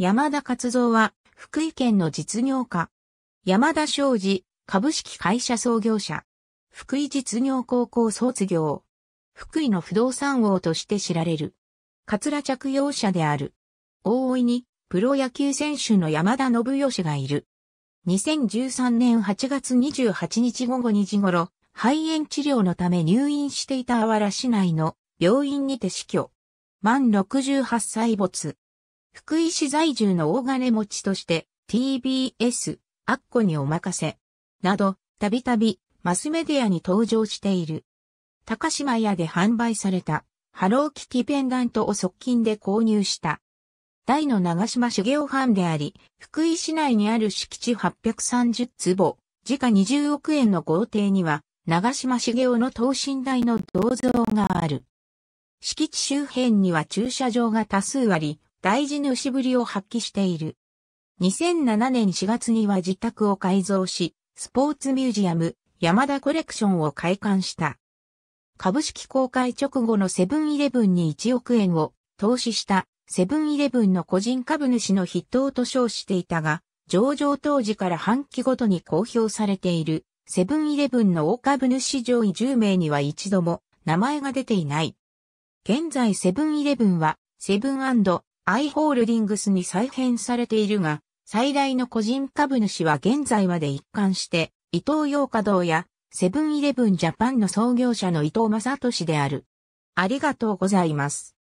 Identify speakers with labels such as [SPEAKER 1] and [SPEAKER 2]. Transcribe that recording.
[SPEAKER 1] 山田勝造は、福井県の実業家。山田商事、株式会社創業者。福井実業高校卒業。福井の不動産王として知られる。カツラ着用者である。大いに、プロ野球選手の山田信義がいる。2013年8月28日午後2時頃、肺炎治療のため入院していたあわら市内の病院にて死去。満68歳没。福井市在住の大金持ちとして TBS、アッコにお任せ、など、たびたびマスメディアに登場している。高島屋で販売されたハローキティペンダントを側近で購入した。大の長島茂雄ファンであり、福井市内にある敷地830坪、時価20億円の豪邸には、長島茂雄の等身大の銅像がある。敷地周辺には駐車場が多数あり、大事牛ぶりを発揮している。2007年4月には自宅を改造し、スポーツミュージアム、山田コレクションを開館した。株式公開直後のセブンイレブンに1億円を投資したセブンイレブンの個人株主の筆頭と称していたが、上場当時から半期ごとに公表されているセブンイレブンの大株主上位10名には一度も名前が出ていない。現在セブンイレブンはセブンアイホールディングスに再編されているが、最大の個人株主は現在まで一貫して、伊藤洋華堂や、セブンイレブンジャパンの創業者の伊藤正俊である。
[SPEAKER 2] ありがとうございます。